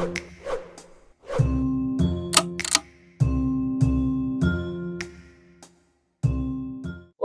Thank you.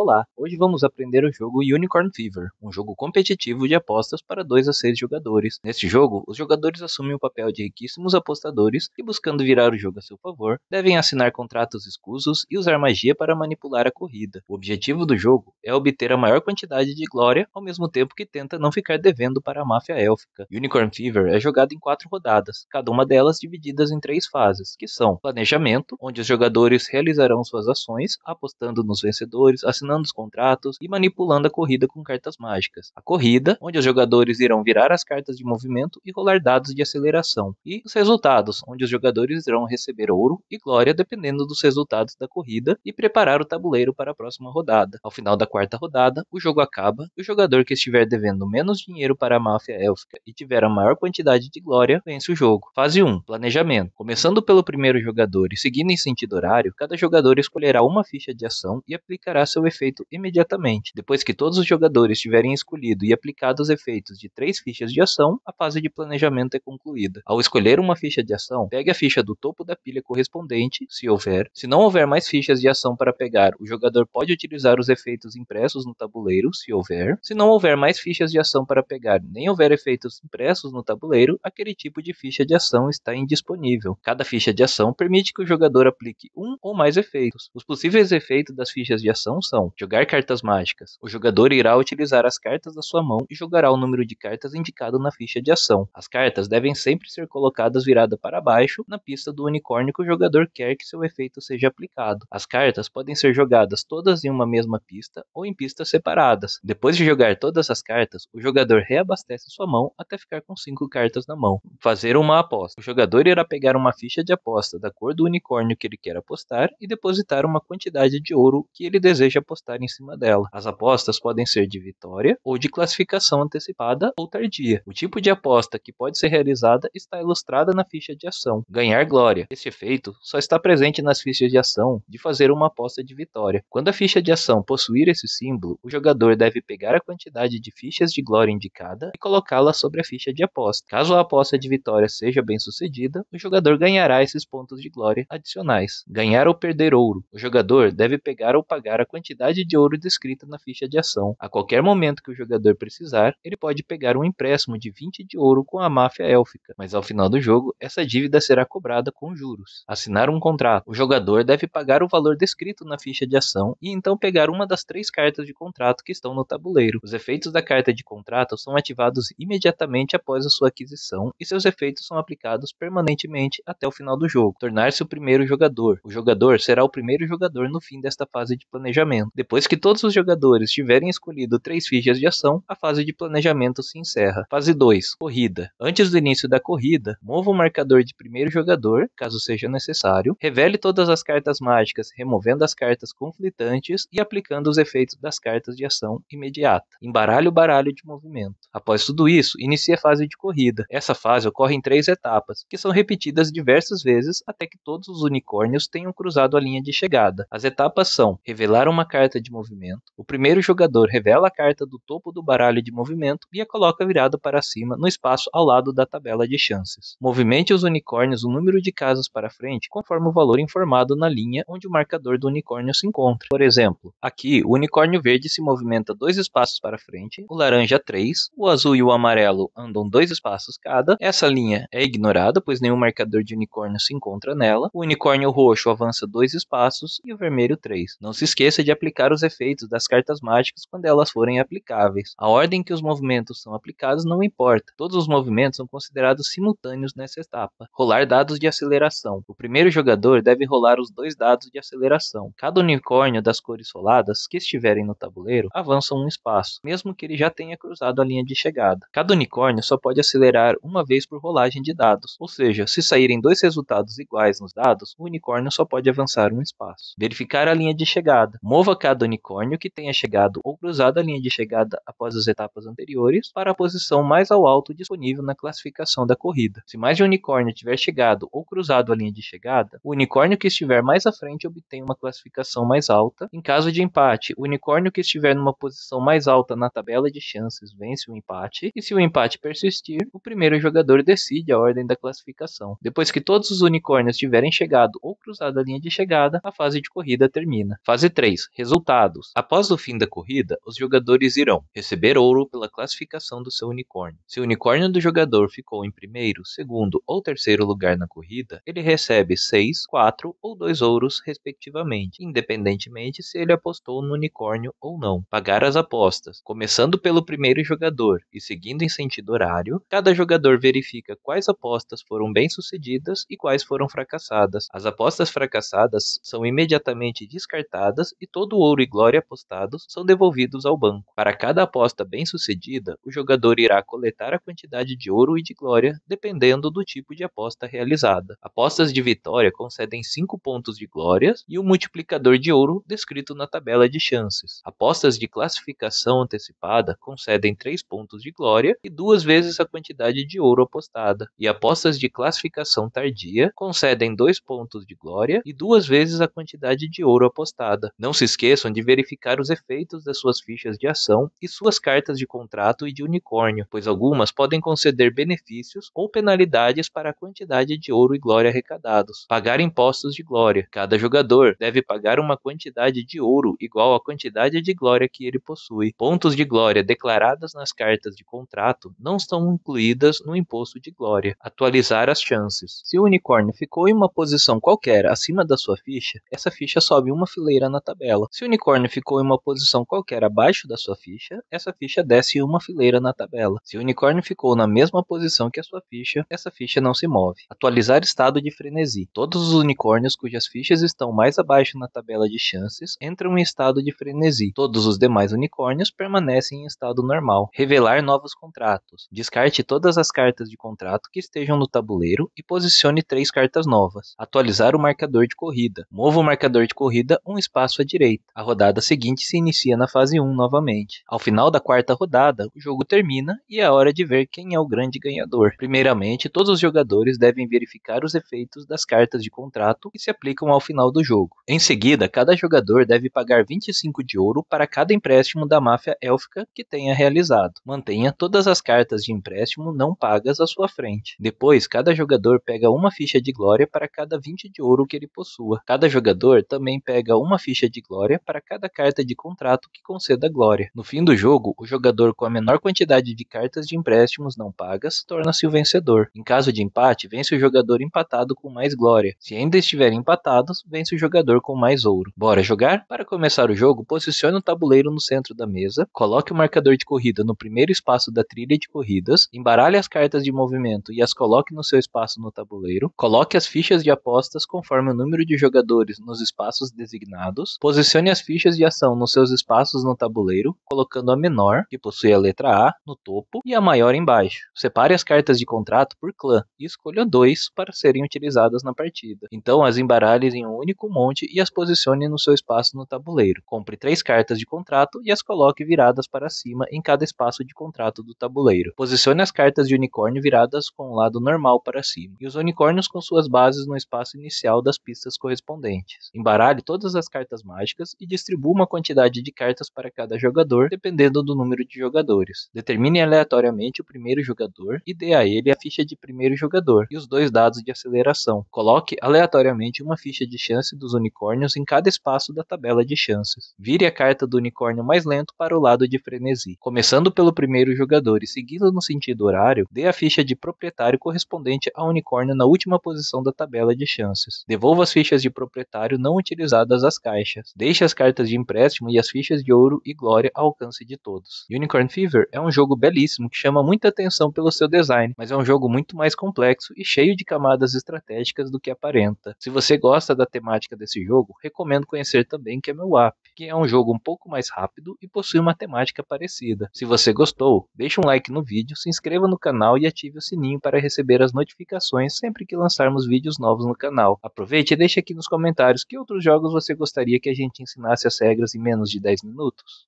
Olá, hoje vamos aprender o jogo Unicorn Fever, um jogo competitivo de apostas para 2 a 6 jogadores. Neste jogo, os jogadores assumem o papel de riquíssimos apostadores que, buscando virar o jogo a seu favor, devem assinar contratos escusos e usar magia para manipular a corrida. O objetivo do jogo é obter a maior quantidade de glória, ao mesmo tempo que tenta não ficar devendo para a máfia élfica. Unicorn Fever é jogado em quatro rodadas, cada uma delas divididas em três fases, que são planejamento, onde os jogadores realizarão suas ações, apostando nos vencedores, assinando questionando os contratos e manipulando a corrida com cartas mágicas. A corrida, onde os jogadores irão virar as cartas de movimento e rolar dados de aceleração, e os resultados, onde os jogadores irão receber ouro e glória dependendo dos resultados da corrida e preparar o tabuleiro para a próxima rodada. Ao final da quarta rodada, o jogo acaba e o jogador que estiver devendo menos dinheiro para a máfia élfica e tiver a maior quantidade de glória vence o jogo. Fase 1: Planejamento. Começando pelo primeiro jogador e seguindo em sentido horário, cada jogador escolherá uma ficha de ação e aplicará seu efeito feito imediatamente, depois que todos os jogadores tiverem escolhido e aplicado os efeitos de três fichas de ação, a fase de planejamento é concluída. Ao escolher uma ficha de ação, pegue a ficha do topo da pilha correspondente, se houver. Se não houver mais fichas de ação para pegar, o jogador pode utilizar os efeitos impressos no tabuleiro, se houver. Se não houver mais fichas de ação para pegar, nem houver efeitos impressos no tabuleiro, aquele tipo de ficha de ação está indisponível. Cada ficha de ação permite que o jogador aplique um ou mais efeitos. Os possíveis efeitos das fichas de ação são jogar cartas mágicas. O jogador irá utilizar as cartas da sua mão e jogará o número de cartas indicado na ficha de ação. As cartas devem sempre ser colocadas virada para baixo na pista do unicórnio que o jogador quer que seu efeito seja aplicado. As cartas podem ser jogadas todas em uma mesma pista ou em pistas separadas. Depois de jogar todas as cartas, o jogador reabastece sua mão até ficar com cinco cartas na mão. Fazer uma aposta. O jogador irá pegar uma ficha de aposta da cor do unicórnio que ele quer apostar e depositar uma quantidade de ouro que ele deseja apostar apostar em cima dela. As apostas podem ser de vitória ou de classificação antecipada ou tardia. O tipo de aposta que pode ser realizada está ilustrada na ficha de ação. Ganhar glória. Este efeito só está presente nas fichas de ação de fazer uma aposta de vitória. Quando a ficha de ação possuir esse símbolo, o jogador deve pegar a quantidade de fichas de glória indicada e colocá-la sobre a ficha de aposta. Caso a aposta de vitória seja bem sucedida, o jogador ganhará esses pontos de glória adicionais. Ganhar ou perder ouro. O jogador deve pegar ou pagar a quantidade de ouro descrita na ficha de ação. A qualquer momento que o jogador precisar, ele pode pegar um empréstimo de 20 de ouro com a máfia élfica, mas ao final do jogo, essa dívida será cobrada com juros. Assinar um contrato. O jogador deve pagar o valor descrito na ficha de ação e então pegar uma das três cartas de contrato que estão no tabuleiro. Os efeitos da carta de contrato são ativados imediatamente após a sua aquisição e seus efeitos são aplicados permanentemente até o final do jogo. Tornar-se o primeiro jogador. O jogador será o primeiro jogador no fim desta fase de planejamento. Depois que todos os jogadores tiverem escolhido três fichas de ação, a fase de planejamento se encerra. Fase 2: Corrida. Antes do início da corrida, mova o marcador de primeiro jogador, caso seja necessário, revele todas as cartas mágicas, removendo as cartas conflitantes e aplicando os efeitos das cartas de ação imediata. Embaralhe o baralho de movimento. Após tudo isso, inicia a fase de corrida. Essa fase ocorre em três etapas, que são repetidas diversas vezes até que todos os unicórnios tenham cruzado a linha de chegada. As etapas são revelar uma carta carta de movimento, o primeiro jogador revela a carta do topo do baralho de movimento e a coloca virada para cima no espaço ao lado da tabela de chances. Movimente os unicórnios o número de casas para frente conforme o valor informado na linha onde o marcador do unicórnio se encontra. Por exemplo, aqui o unicórnio verde se movimenta dois espaços para frente, o laranja três, o azul e o amarelo andam dois espaços cada. Essa linha é ignorada, pois nenhum marcador de unicórnio se encontra nela. O unicórnio roxo avança dois espaços e o vermelho três. Não se esqueça de aplicar aplicar os efeitos das cartas mágicas quando elas forem aplicáveis. A ordem que os movimentos são aplicados não importa. Todos os movimentos são considerados simultâneos nessa etapa. Rolar dados de aceleração. O primeiro jogador deve rolar os dois dados de aceleração. Cada unicórnio das cores roladas que estiverem no tabuleiro avança um espaço, mesmo que ele já tenha cruzado a linha de chegada. Cada unicórnio só pode acelerar uma vez por rolagem de dados, ou seja, se saírem dois resultados iguais nos dados, o unicórnio só pode avançar um espaço. Verificar a linha de chegada. Mova cada unicórnio que tenha chegado ou cruzado a linha de chegada após as etapas anteriores para a posição mais ao alto disponível na classificação da corrida. Se mais de um unicórnio tiver chegado ou cruzado a linha de chegada, o unicórnio que estiver mais à frente obtém uma classificação mais alta. Em caso de empate, o unicórnio que estiver numa posição mais alta na tabela de chances vence o empate, e se o empate persistir, o primeiro jogador decide a ordem da classificação. Depois que todos os unicórnios tiverem chegado ou cruzado a linha de chegada, a fase de corrida termina. Fase 3. Resol resultados. Após o fim da corrida, os jogadores irão receber ouro pela classificação do seu unicórnio. Se o unicórnio do jogador ficou em primeiro, segundo ou terceiro lugar na corrida, ele recebe 6, 4 ou 2 ouros, respectivamente, independentemente se ele apostou no unicórnio ou não. Pagar as apostas. Começando pelo primeiro jogador e seguindo em sentido horário, cada jogador verifica quais apostas foram bem-sucedidas e quais foram fracassadas. As apostas fracassadas são imediatamente descartadas e todo o ouro e glória apostados são devolvidos ao banco. Para cada aposta bem-sucedida, o jogador irá coletar a quantidade de ouro e de glória, dependendo do tipo de aposta realizada. Apostas de vitória concedem 5 pontos de glórias e o um multiplicador de ouro descrito na tabela de chances. Apostas de classificação antecipada concedem 3 pontos de glória e duas vezes a quantidade de ouro apostada. E apostas de classificação tardia concedem 2 pontos de glória e duas vezes a quantidade de ouro apostada. Não se esqueça esqueçam de verificar os efeitos das suas fichas de ação e suas cartas de contrato e de unicórnio, pois algumas podem conceder benefícios ou penalidades para a quantidade de ouro e glória arrecadados. Pagar impostos de glória. Cada jogador deve pagar uma quantidade de ouro igual à quantidade de glória que ele possui. Pontos de glória declaradas nas cartas de contrato não estão incluídas no imposto de glória. Atualizar as chances. Se o unicórnio ficou em uma posição qualquer acima da sua ficha, essa ficha sobe uma fileira na tabela. Se o unicórnio ficou em uma posição qualquer abaixo da sua ficha, essa ficha desce uma fileira na tabela. Se o unicórnio ficou na mesma posição que a sua ficha, essa ficha não se move. Atualizar estado de frenesi. Todos os unicórnios cujas fichas estão mais abaixo na tabela de chances entram em estado de frenesi. Todos os demais unicórnios permanecem em estado normal. Revelar novos contratos. Descarte todas as cartas de contrato que estejam no tabuleiro e posicione três cartas novas. Atualizar o marcador de corrida. Mova o marcador de corrida um espaço à direita. A rodada seguinte se inicia na fase 1 novamente. Ao final da quarta rodada, o jogo termina e é hora de ver quem é o grande ganhador. Primeiramente, todos os jogadores devem verificar os efeitos das cartas de contrato que se aplicam ao final do jogo. Em seguida, cada jogador deve pagar 25 de ouro para cada empréstimo da máfia élfica que tenha realizado. Mantenha todas as cartas de empréstimo não pagas à sua frente. Depois, cada jogador pega uma ficha de glória para cada 20 de ouro que ele possua. Cada jogador também pega uma ficha de glória para cada carta de contrato que conceda glória. No fim do jogo, o jogador com a menor quantidade de cartas de empréstimos não pagas torna-se o vencedor. Em caso de empate, vence o jogador empatado com mais glória. Se ainda estiverem empatados, vence o jogador com mais ouro. Bora jogar? Para começar o jogo, posicione o tabuleiro no centro da mesa, coloque o marcador de corrida no primeiro espaço da trilha de corridas, embaralhe as cartas de movimento e as coloque no seu espaço no tabuleiro, coloque as fichas de apostas conforme o número de jogadores nos espaços designados, posicione as fichas de ação nos seus espaços no tabuleiro, colocando a menor, que possui a letra A, no topo e a maior embaixo. Separe as cartas de contrato por clã e escolha dois para serem utilizadas na partida. Então as embaralhe em um único monte e as posicione no seu espaço no tabuleiro. Compre três cartas de contrato e as coloque viradas para cima em cada espaço de contrato do tabuleiro. Posicione as cartas de unicórnio viradas com o lado normal para cima e os unicórnios com suas bases no espaço inicial das pistas correspondentes. Embaralhe todas as cartas mágicas e distribua uma quantidade de cartas para cada jogador, dependendo do número de jogadores. Determine aleatoriamente o primeiro jogador e dê a ele a ficha de primeiro jogador e os dois dados de aceleração. Coloque aleatoriamente uma ficha de chance dos unicórnios em cada espaço da tabela de chances. Vire a carta do unicórnio mais lento para o lado de frenesi. Começando pelo primeiro jogador e seguindo no sentido horário, dê a ficha de proprietário correspondente ao unicórnio na última posição da tabela de chances. Devolva as fichas de proprietário não utilizadas às caixas. Deixe as cartas de empréstimo e as fichas de ouro e glória ao alcance de todos. Unicorn Fever é um jogo belíssimo que chama muita atenção pelo seu design, mas é um jogo muito mais complexo e cheio de camadas estratégicas do que aparenta. Se você gosta da temática desse jogo, recomendo conhecer também Camelwap, que é um jogo um pouco mais rápido e possui uma temática parecida. Se você gostou, deixe um like no vídeo, se inscreva no canal e ative o sininho para receber as notificações sempre que lançarmos vídeos novos no canal. Aproveite e deixe aqui nos comentários que outros jogos você gostaria que a gente ensinasse ensinasse as regras em menos de 10 minutos?